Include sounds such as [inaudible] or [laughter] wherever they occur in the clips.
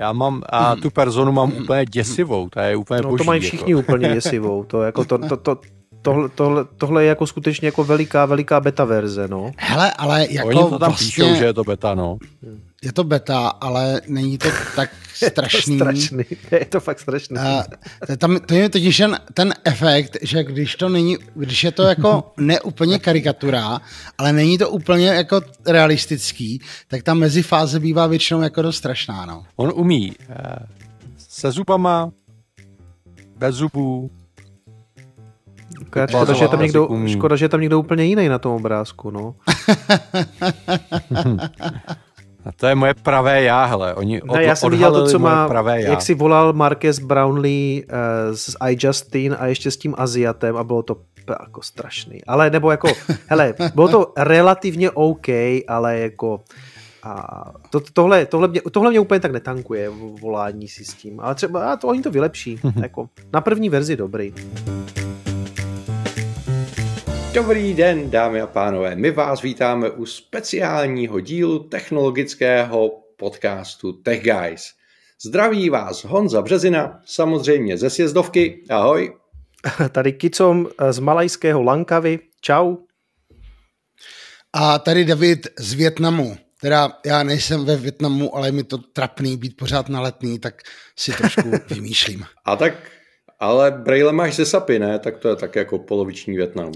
Já mám, a hmm. tu personu mám hmm. úplně děsivou, ta je úplně No boží, to mají jako. všichni jako. úplně děsivou, to jako to, to, to, tohle, tohle, tohle je jako skutečně jako veliká, veliká beta verze, no. Hele, ale jako Oni to tam vlastně... píšou, že je to beta, no. Je to beta, ale není to tak strašný. [laughs] je to strašný, [laughs] je to fakt strašný. Uh, tam, to je totiž jen ten efekt, že když to není, když je to jako [laughs] neúplně karikatura, ale není to úplně jako realistický, tak ta mezifáze bývá většinou jako dost strašná, no. On umí uh, se zubama, bez zubů, Akorát škoda, že je tam někdo, škoda, že je tam někdo úplně jiný na tom obrázku, no. [laughs] A to je moje pravé já, hele. Oni od, ne, já jsem viděl to, co má, pravé já. jak si volal Marques Brownlee uh, eh, s I Justin a ještě s tím Aziatem a bylo to jako strašný. Ale nebo jako, [laughs] hele, bylo to relativně OK, ale jako a to, tohle, tohle, mě, tohle mě úplně tak netankuje volání si s tím. Ale třeba a to, oni to vylepší. Mhm. jako, na první verzi dobrý. Dobrý den, dámy a pánové. My vás vítáme u speciálního dílu technologického podcastu Tech Guys. Zdraví vás Honza Březina, samozřejmě ze sjezdovky. Ahoj. [laughs] Tady Kicom z malajského Lankavy. Čau. A tady David z Větnamu. Teda já nejsem ve Větnamu, ale je mi to trapný být pořád na letný, tak si trošku [laughs] vymýšlím. a tak, ale brejle máš ze Sapy, ne? Tak to je tak jako poloviční Větnam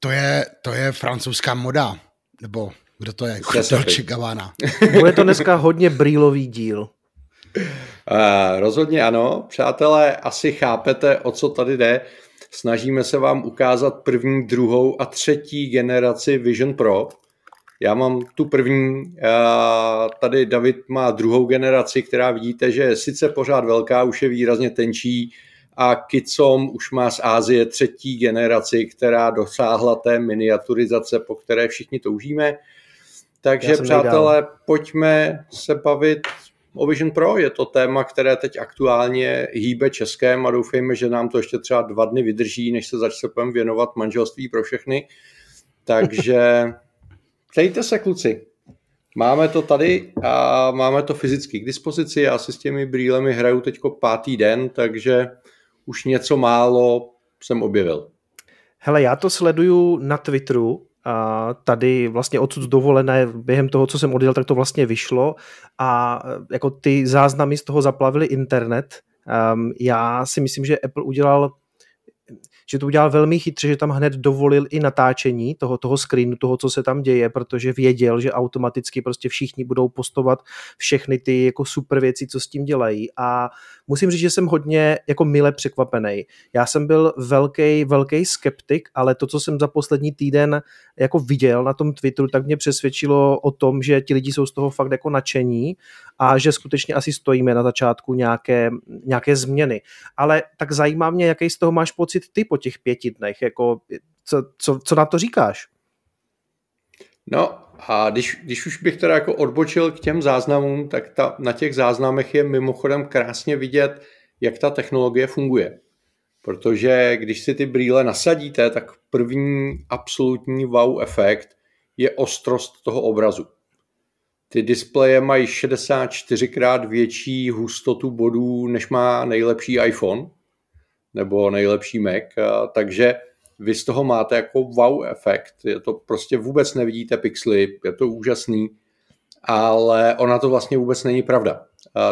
to je, to je francouzská moda, nebo kdo to je? Dolce Gabbana. Bude to dneska hodně brýlový díl. Uh, rozhodně ano. Přátelé, asi chápete, o co tady jde. Snažíme se vám ukázat první, druhou a třetí generaci Vision Pro. Já mám tu první, uh, tady David má druhou generaci, která vidíte, že je sice pořád velká, už je výrazně tenčí, a Kicom už má z Ázie třetí generaci, která dosáhla té miniaturizace, po které všichni toužíme. Takže přátelé, nejdál. pojďme se bavit o Vision Pro. Je to téma, které teď aktuálně hýbe Českém a doufejme, že nám to ještě třeba dva dny vydrží, než se začneme věnovat manželství pro všechny. Takže [laughs] ptejte se, kluci. Máme to tady a máme to fyzicky k dispozici. Já si s těmi brýlemi hraju teď pátý den, takže už něco málo jsem objevil. Hele, já to sleduju na Twitteru, a tady vlastně odsud dovolené, během toho, co jsem odjel, tak to vlastně vyšlo a jako ty záznamy z toho zaplavily internet. Um, já si myslím, že Apple udělal že to udělal velmi chytře, že tam hned dovolil i natáčení toho, toho screenu, toho, co se tam děje, protože věděl, že automaticky prostě všichni budou postovat všechny ty jako super věci, co s tím dělají a musím říct, že jsem hodně jako mile překvapený. Já jsem byl velký, velký skeptik, ale to, co jsem za poslední týden jako viděl na tom Twitteru, tak mě přesvědčilo o tom, že ti lidi jsou z toho fakt jako nadšení a že skutečně asi stojíme na začátku nějaké, nějaké změny. Ale tak zajímá mě, jaký z toho máš pocit ty po těch pěti dnech, jako co, co, co na to říkáš? No a když, když už bych teda jako odbočil k těm záznamům, tak ta, na těch záznamech je mimochodem krásně vidět, jak ta technologie funguje. Protože když si ty brýle nasadíte, tak první absolutní wow efekt je ostrost toho obrazu. Ty displeje mají 64 krát větší hustotu bodů, než má nejlepší iPhone nebo nejlepší Mac, takže vy z toho máte jako wow efekt. Je to prostě vůbec nevidíte pixely, je to úžasný, ale ona to vlastně vůbec není pravda.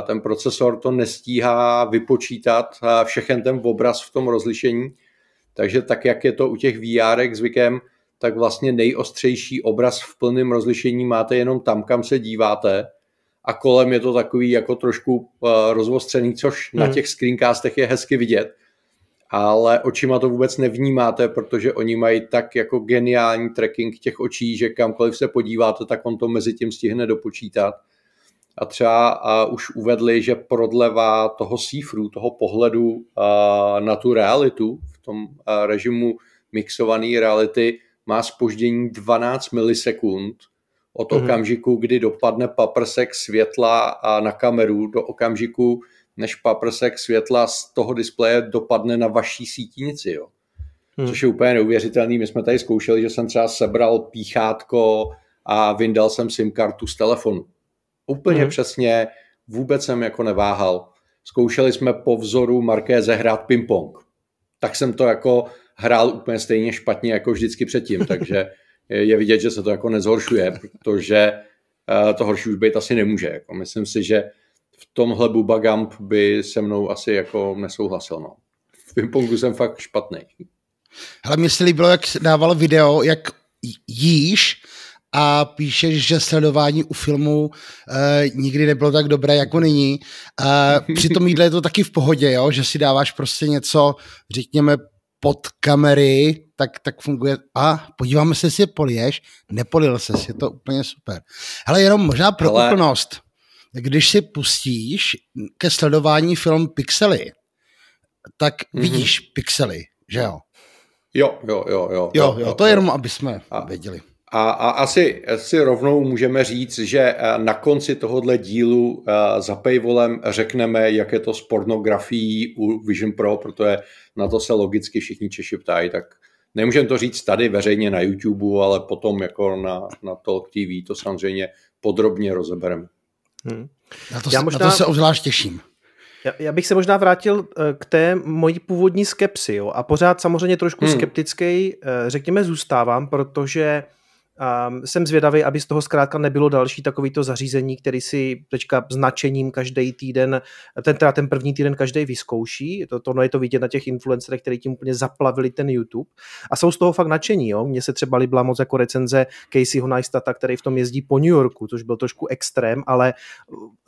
Ten procesor to nestíhá vypočítat všechen ten obraz v tom rozlišení, takže tak, jak je to u těch VR zvykem, tak vlastně nejostřejší obraz v plném rozlišení máte jenom tam, kam se díváte a kolem je to takový jako trošku eh, rozvostřený, což hmm. na těch screencastech je hezky vidět, ale očima to vůbec nevnímáte, protože oni mají tak jako geniální tracking těch očí, že kamkoliv se podíváte, tak on to mezi tím stihne dopočítat. A třeba a už uvedli, že prodleva toho sífru, toho pohledu a, eh, na tu realitu v tom a, eh, režimu mixované reality má spoždění 12 milisekund od mm-hmm. okamžiku, kdy dopadne paprsek světla a na kameru do okamžiku, než paprsek světla z toho displeje dopadne na vaší sítinici. Jo. Hmm. Což je úplně neuvěřitelné. My jsme tady zkoušeli, že jsem třeba sebral píchátko a vyndal jsem SIM kartu z telefonu. Úplně hmm. přesně, vůbec jsem jako neváhal. Zkoušeli jsme po vzoru Markéze hrát ping-pong. Tak jsem to jako hrál úplně stejně špatně jako vždycky předtím, [laughs] takže je vidět, že se to jako nezhoršuje, protože eh, to horší už být asi nemůže. Jako myslím si, že v tomhle Buba Gump by se mnou asi jako nesouhlasil. No. V pingpongu jsem fakt špatný. Hele, mně se líbilo, jak dával video, jak jíš a píšeš, že sledování u filmu e, nikdy nebylo tak dobré jako nyní. E, [laughs] při tom jídle je to taky v pohodě, jo? že si dáváš prostě něco, řekněme, pod kamery, tak, tak funguje. A podíváme se, jestli je poliješ. Nepolil se, je to úplně super. Hele, jenom možná pro Ale... úplnost. Když si pustíš ke sledování film Pixely, tak mhm. vidíš mm-hmm. pixely, že jo? Jo, jo, jo, jo. Jo, jo, to jo, jenom, aby jsme a, věděli. A, a asi, asi rovnou můžeme říct, že eh, na konci tohohle dílu eh, za paywallem řekneme, jak je to s pornografií u Vision Pro, protože na to se logicky všichni Češi ptají, tak nemůžeme to říct tady veřejně na YouTube, ale potom jako na, na Talk TV to samozřejmě podrobně rozebereme. Hmm. Na, to, Já možná... na to se obzvlášť těším. Já, já bych se možná vrátil eh, k té mojí původní skepsi jo? a pořád samozřejmě trošku hmm. skeptický, řekněme, zůstávám, protože Um, jsem zvědavý, aby z toho zkrátka nebylo další takovýto zařízení, který si teďka značením každý týden, ten, teda ten první týden každý vyzkouší. To, to no je to vidět na těch influencerech, který tím úplně zaplavili ten YouTube. A jsou z toho fakt nadšení. Jo? Mně se třeba líbila moc jako recenze Caseyho Neistata, který v tom jezdí po New Yorku, což byl trošku extrém, ale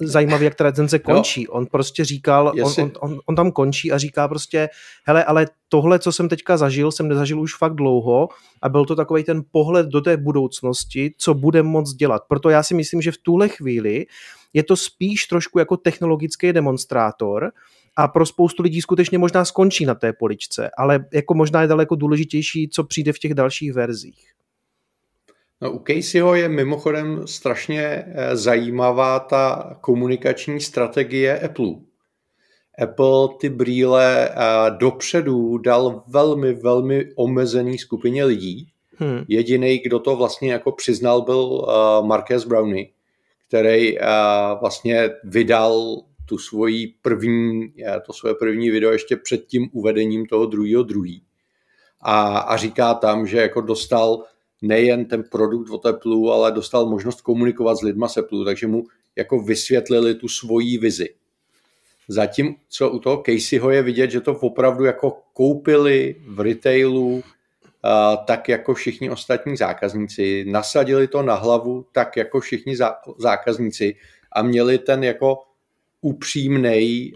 zajímavý, jak ta recenze [laughs] končí. Jo. On prostě říkal, Jestli... on, on, on, on tam končí a říká prostě, hele, ale tohle, co jsem teďka zažil, jsem nezažil už fakt dlouho a byl to takový ten pohled do té budoucnosti budoucnosti, co bude moc dělat. Proto já si myslím, že v tuhle chvíli je to spíš trošku jako technologický demonstrátor, a pro spoustu lidí skutečně možná skončí na té poličce, ale jako možná je daleko důležitější, co přijde v těch dalších verzích. No, u Caseyho je mimochodem strašně eh, zajímavá ta komunikační strategie Apple. Apple ty brýle eh, dopředu dal velmi, velmi omezený skupině lidí Hmm. Jediný, kdo to vlastně jako přiznal, byl uh, Marques Brownie, který uh, vlastně vydal tu svoji první, eh, to svoje první video ještě před tím uvedením toho druhého druhý. A, a říká tam, že jako dostal nejen ten produkt od Apple, ale dostal možnost komunikovat s lidma se Apple, takže mu jako vysvětlili tu svoji vizi. Zatím, co u toho Caseyho je vidět, že to opravdu jako koupili v retailu, tak jako všichni ostatní zákazníci. Nasadili to na hlavu tak jako všichni zá, zákazníci a měli ten jako upřímný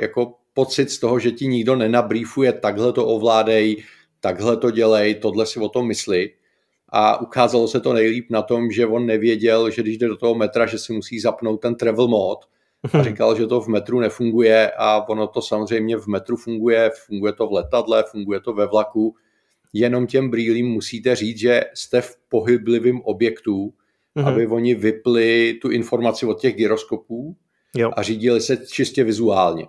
jako pocit z toho, že ti nikdo nenabrýfuje, takhle to ovládej, takhle to dělej, tohle si o tom myslí A ukázalo se to nejlíp na tom, že on nevěděl, že když jde do toho metra, že si musí zapnout ten travel mod. A hmm. říkal, že to v metru nefunguje a ono to samozřejmě v metru funguje, funguje to v letadle, funguje to ve vlaku jenom těm brýlím musíte říct, že jste v pohyblivém objektu, mm-hmm. aby oni vypli tu informaci od těch gyroskopů jo. a řídili se čistě vizuálně.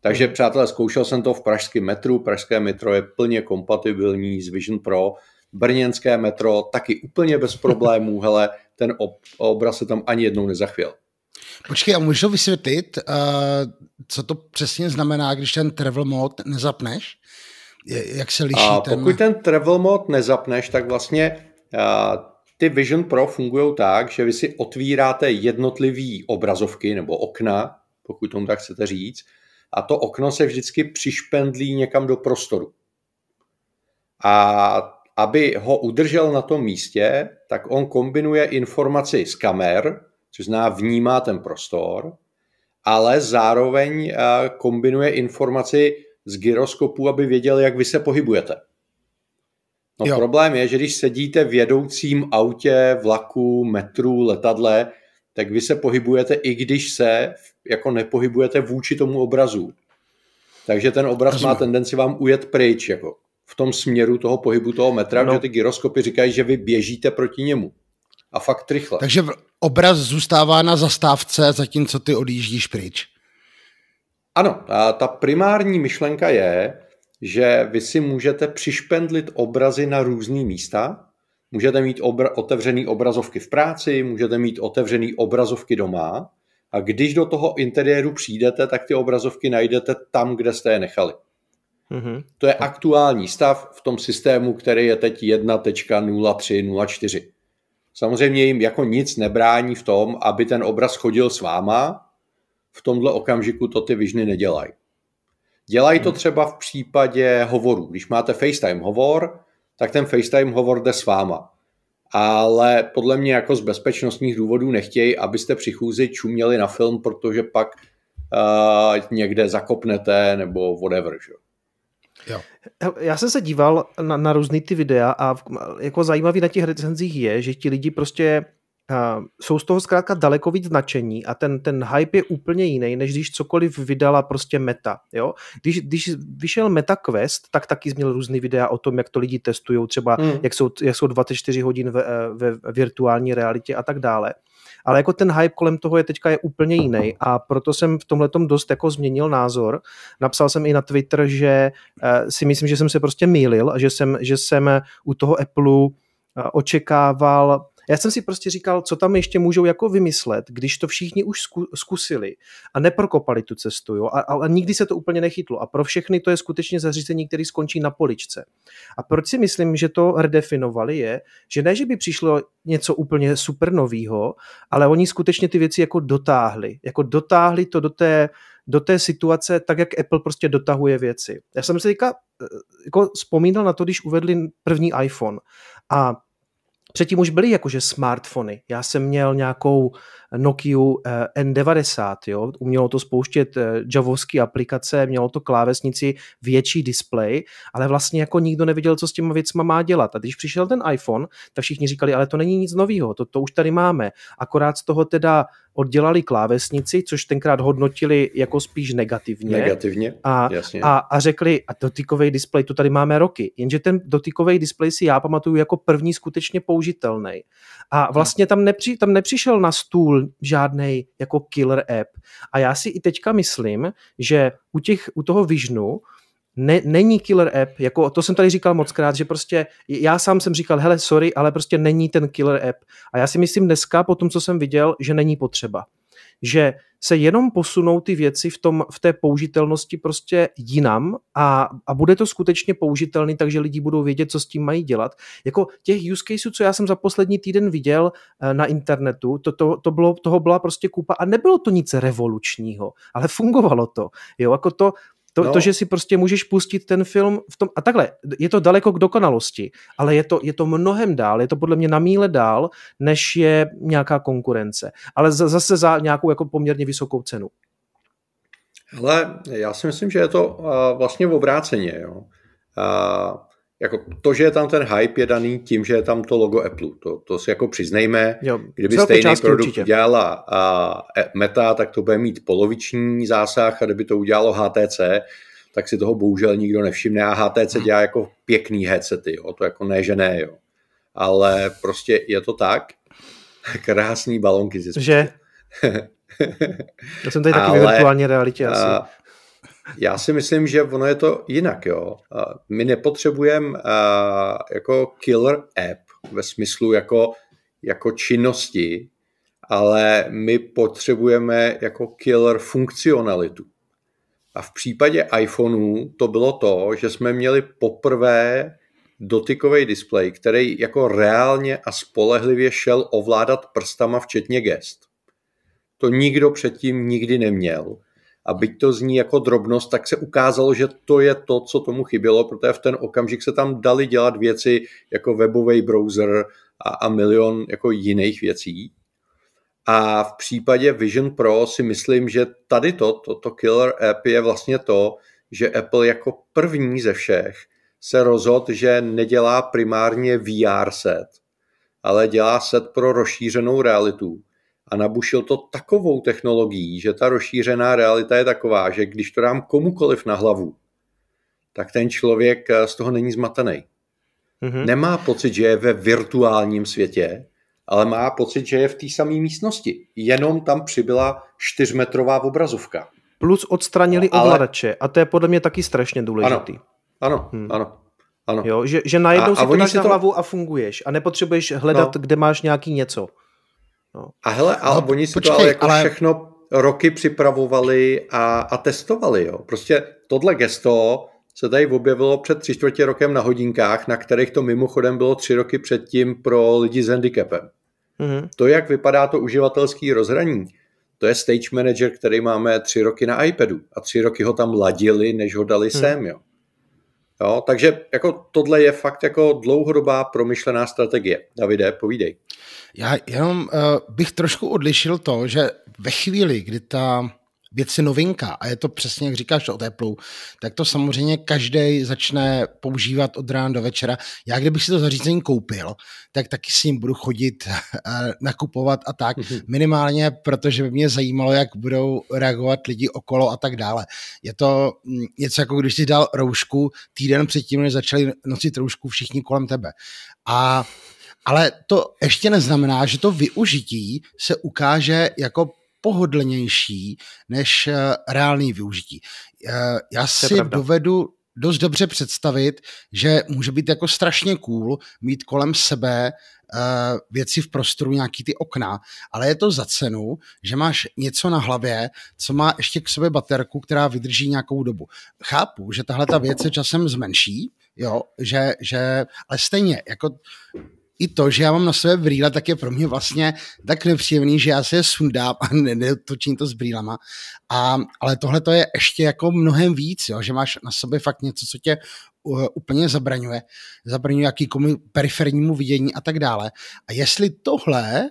Takže mhm. přátelé, zkoušel jsem to v pražském metru, pražské metro je plně kompatibilní s Vision Pro, brněnské metro taky úplně bez [laughs] problémů, hele, ten ob- obraz se tam ani jednou nezachvěl. Počkej, a můžu vysvětlit, uh, co to přesně znamená, když ten travel mode nezapneš? Jak se liší a ten... Pokud ten travel mod nezapneš, tak vlastně ty Vision Pro fungují tak, že vy si otvíráte jednotlivé obrazovky nebo okna, pokud tomu tak chcete říct, a to okno se vždycky přišpendlí někam do prostoru. A aby ho udržel na tom místě, tak on kombinuje informaci z kamer, což zná vnímá ten prostor, ale zároveň kombinuje informaci z gyroskopu, aby věděl, jak vy se pohybujete. No jo. problém je, že když sedíte v jedoucím autě, vlaku, metru, letadle, tak vy se pohybujete, i když se jako nepohybujete vůči tomu obrazu. Takže ten obraz Rozumím. má tendenci vám ujet pryč, jako v tom směru toho pohybu toho metra, no. že ty gyroskopy říkají, že vy běžíte proti němu. A fakt rychle. Takže obraz zůstává na zastávce, zatímco ty odjíždíš pryč. Ano, ta primární myšlenka je, že vy si můžete přišpendlit obrazy na různý místa. Můžete mít obra- otevřený obrazovky v práci, můžete mít otevřený obrazovky doma a když do toho interiéru přijdete, tak ty obrazovky najdete tam, kde jste je nechali. Mm-hmm. To je aktuální stav v tom systému, který je teď 1.0304. Samozřejmě jim jako nic nebrání v tom, aby ten obraz chodil s váma, v tomhle okamžiku to ty vyžny nedělají. Dělají to hmm. třeba v případě hovoru. Když máte FaceTime hovor, tak ten FaceTime hovor jde s váma. Ale podle mě jako z bezpečnostních důvodů nechtějí, abyste při chůzi čuměli na film, protože pak uh, někde zakopnete nebo whatever. Že? Jo. Já jsem se díval na, na různý ty videa a jako zajímavý na těch recenzích je, že ti lidi prostě Uh, jsou z toho zkrátka daleko víc značení a ten, ten hype je úplně jiný, než když cokoliv vydala prostě meta. Jo? Když, když vyšel Meta Quest, tak taky změl různý videa o tom, jak to lidi testují, třeba mm. jak, jsou, jak jsou 24 hodin ve, eh, ve virtuální realitě a tak dále. Ale jako ten hype kolem toho je teďka je úplně jiný a proto jsem v tomhle dost jako změnil názor. Napsal jsem i na Twitter, že uh, si myslím, že jsem se prostě mýlil a že jsem, že jsem u toho Apple očekával já jsem si prostě říkal, co tam ještě můžou jako vymyslet, když to všichni už zkusili a neprokopali tu cestu, jo? A, a, a nikdy se to úplně nechytlo. A pro všechny to je skutečně zařízení, které skončí na poličce. A proč si myslím, že to redefinovali, je, že ne, že by přišlo něco úplně super novýho, ale oni skutečně ty věci jako dotáhli. Jako dotáhli to do té do té situace, tak jak Apple prostě dotahuje věci. Já jsem si teďka eh, jako vzpomínal na to, když uvedli první iPhone a Předtím už byly jakože smartfony. Já jsem měl nějakou Nokia eh, N90, jo? umělo to spouštět eh, javovské aplikace, mělo to klávesnici, větší displej, ale vlastně jako nikdo neviděl, co s těma věcma má dělat. A když přišel ten iPhone, tak všichni říkali, ale to není nic nového, to, to už tady máme. Akorát z toho teda oddělali klávesnici, což tenkrát hodnotili jako spíš negativně. Negativně, a, jasně. A, a řekli, a dotykový displej, to tady máme roky. Jenže ten dotykový displej si já pamatuju jako první skutečně použitelný. A hmm. vlastně tam, nepři, tam nepřišel na stůl tam žádný jako killer app. A já si i teďka myslím, že u, těch, u toho Visionu ne, není killer app, jako to jsem tady říkal mockrát, že prostě já sám jsem říkal, hele, sorry, ale prostě není ten killer app. A já si myslím dneska, po tom, co jsem viděl, že není potřeba že se jenom posunou ty věci v, tom, v té použitelnosti prostě jinam a, a bude to skutečně použitelný, takže lidi budou vědět, co s tím mají dělat. Jako těch use caseů, co já jsem za poslední týden viděl eh, na internetu, to, to, to bylo, toho byla prostě kupa a nebylo to nic revolučního, ale fungovalo to. Jo, jako to, to, no. to, že si prostě můžeš pustit ten film v tom, a takhle, je to daleko k dokonalosti, ale je to, je to mnohem dál, je to podle mě na míle dál, než je nějaká konkurence. Ale zase za nějakou jako poměrně vysokou cenu. Ale já si myslím, že je to uh, vlastně obráceně. Jo. Uh, jako to, že je tam ten hype, je daný tím, že je tam to logo Apple. To, to si jako přiznejme. Jo, kdyby stejný produkt určitě. dělala a Meta, tak to bude mít poloviční zásah a kdyby to udělalo HTC, tak si toho bohužel nikdo nevšimne a HTC hmm. dělá jako pěkný headsety, jo? to jako ne, že ne, jo. Ale prostě je to tak. [laughs] Krásný balonky Že? [laughs] Já jsem tady taky Ale, ve virtuální realitě asi. A, já si myslím, že ono je to jinak, jo. My nepotřebujeme jako killer app ve smyslu jako, jako činnosti, ale my potřebujeme jako killer funkcionalitu. A v případě iPhoneů to bylo to, že jsme měli poprvé dotykový displej, který jako reálně a spolehlivě šel ovládat prstama včetně gest. To nikdo předtím nikdy neměl. A byť to zní jako drobnost, tak se ukázalo, že to je to, co tomu chybělo, protože v ten okamžik se tam dali dělat věci jako webový browser a, a milion jako jiných věcí. A v případě Vision Pro si myslím, že tady to, to, to killer app je vlastně to, že Apple jako první ze všech se rozhodl, že nedělá primárně VR set, ale dělá set pro rozšířenou realitu a nabušil to takovou technologií, že ta rozšířená realita je taková, že když to dám komukoliv na hlavu, tak ten člověk eh, z toho není zmatený. Mm-hmm. Nemá pocit, že je ve virtuálním světě, ale má pocit, že je v té samé místnosti. Jenom tam přibyla čtyřmetrová obrazovka. Plus odstranili no, ale... ovladače a to je podle mě taky strašně důležitý. Ano, ano, hmm. ano. ano. Jo, že, že najednou a, si a to dáš na hlavu to... a funguješ a nepotřebuješ hledat, no. kde máš nějaký něco. No. A hele, ale no, oni si počkej, to ale jako ale... všechno roky připravovali a, a testovali, jo. Prostě tohle gesto se tady objevilo před tři čtvrtě rokem na hodinkách, na kterých to mimochodem bylo tři roky předtím pro lidi s handicapem. Mm-hmm. To, jak vypadá to uživatelský rozhraní, to je stage manager, který máme tři roky na iPadu a tři roky ho tam ladili, než ho dali mm. sem, jo. Jo, takže jako tohle je fakt jako dlouhodobá promyšlená strategie. Davide, povídej. Já jenom uh, bych trošku odlišil to, že ve chvíli, kdy ta věc je novinka a je to přesně, jak říkáš o teplu, tak to samozřejmě každý začne používat od rána do večera. Já kdybych si to zařízení koupil, tak taky s ním budu chodit, eh, nakupovat a tak. Mhm. Minimálně, protože by mě zajímalo, jak budou reagovat lidi okolo a tak dále. Je to mm, něco jako když jsi dal roušku týden předtím, než začali nosit roušku všichni kolem tebe. A ale to ještě neznamená, že to využití se ukáže jako pohodlnější než eh, reálný využití. Eh, já si dovedu dost dobře představit, že může být jako strašně cool mít kolem sebe uh, věci v prostoru, nějaký ty okna, ale je to za cenu, že máš něco na hlavě, co má ještě k sobě baterku, která vydrží nějakou dobu. Chápu, že tahle ta věc se časem zmenší, jo, že, že ale stejně, jako i to, že já mám na sebe brýle, tak je pro mě vlastně tak nepříjemný, že já se je sundám a [laughs] netočím to s brýlama. A, ale tohle to je ještě jako mnohem víc, jo, že máš na sobě fakt něco, co tě úplně zabraňuje, zabraňuje jakýkomu perifernímu vidění a tak dále. A jestli tohle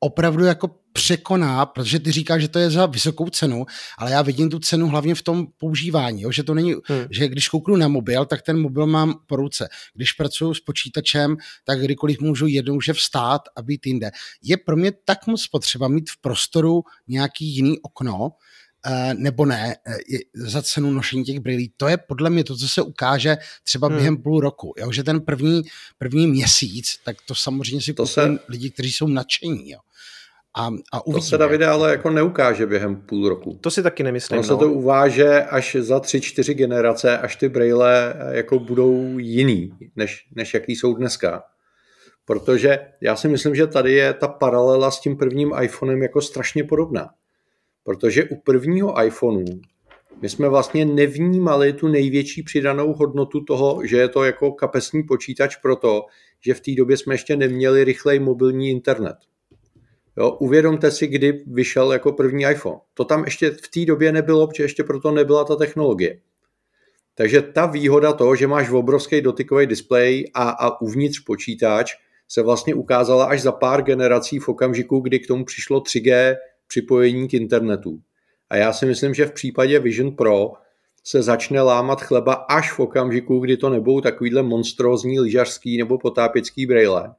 opravdu jako překoná, protože ty říkáš, že to je za vysokou cenu, ale já vidím tu cenu hlavně v tom používání, jo? že to není, hmm. že když kouknu na mobil, tak ten mobil mám po ruce. Když pracuju s počítačem, tak kdykoliv můžu jednou, že vstát a být jinde. Je pro mě tak moc potřeba mít v prostoru nějaký jiný okno, eh, nebo ne, eh, za cenu nošení těch brýlí. To je podle mě to, co se ukáže třeba hmm. během hmm. půl roku. Jo? Že ten první, první měsíc, tak to samozřejmě si to se... lidi, kteří jsou nadšení. Jo? A, a To se, Davide, ale jako neukáže během půl roku. To si taky nemyslím. Ono no. se to uváže až za tři, čtyři generace, až ty brýle eh, jako budou jiný, než, než jaký jsou dneska. Protože já si myslím, že tady je ta paralela s tím prvním iPhonem jako strašně podobná. Protože u prvního iPhoneu my jsme vlastně nevnímali tu největší přidanou hodnotu toho, že je to jako kapesní počítač proto, že v té době jsme ještě neměli rychlej mobilní internet. Jo, uvědomte si, kdy vyšel jako první iPhone. To tam ještě v té době nebylo, protože ještě proto nebyla ta technologie. Takže ta výhoda toho, že máš obrovský dotykový displej a, a uvnitř počítač, se vlastně ukázala až za pár generací v okamžiku, kdy k tomu přišlo 3G připojení k internetu. A já si myslím, že v případě Vision Pro se začne lámat chleba až v okamžiku, kdy to nebudou takovýhle monstrózní lyžařský nebo potápěcký brejle,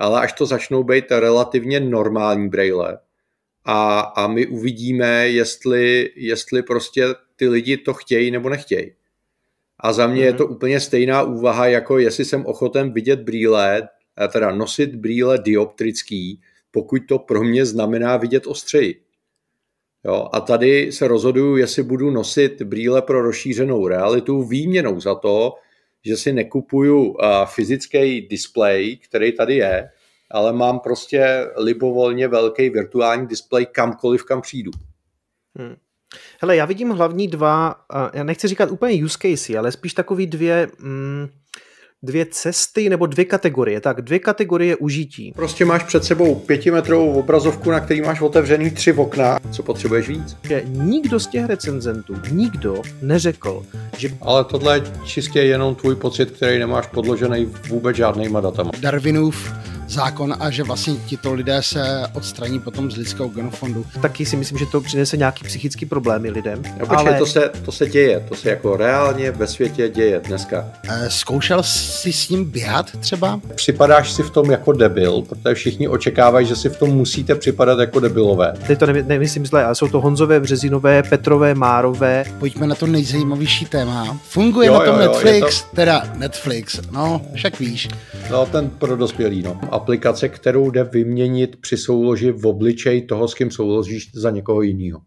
ale až to začnou být relativně normální braille a, a my uvidíme, jestli, jestli prostě ty lidi to chtějí nebo nechtějí. A za mě mm-hmm. je to mhm. úplně stejná úvaha, jako jestli jsem ochoten vidět brýle, eh, teda nosit brýle dioptrický, pokud to pro mě znamená vidět ostřeji. Jo, a tady se rozhoduju, jestli budu nosit brýle pro rozšířenou realitu výměnou za to, že si nekupuju eh, fyzický displej, který tady je, ale mám prostě libovolně velký virtuální displej kamkoliv, kam přijdu. Hmm. Hele, já vidím hlavní dva, eh, já nechci říkat úplně use case, ale spíš takový dvě, mm, dvě cesty nebo dvě kategorie. Tak dvě kategorie užití. Prostě máš před sebou pětimetrovou obrazovku, na který máš otevřený tři okna. Co potřebuješ víc? Že nikdo z těch recenzentů, nikdo neřekl, že... Ale tohle je čistě jenom tvůj pocit, který nemáš podložený vůbec žádnýma datama. Darwinův zákon a že vlastně tito lidé se odstraní potom z lidského genofondu. Taky si myslím, že to přinese nějaký psychický problémy lidem. No, počkej, ale... to, se, to se děje, to se jako reálně ve světě děje dneska. E, zkoušel jsi s ním běhat třeba? Připadáš si v tom jako debil, protože všichni očekávají, že si v tom musíte připadat jako debilové. Teď to nevím, nemyslím zle, ale jsou to Honzové, Březinové, Petrové, Márové. Pojďme na to nejzajímavější téma. Funguje jo, na tom jo, jo, Netflix, to... teda Netflix, no, však víš. No, ten pro dospělý, no. A aplikace, kterou jde vyměnit při souloži v obličej toho, s kým souložíš za někoho jiného.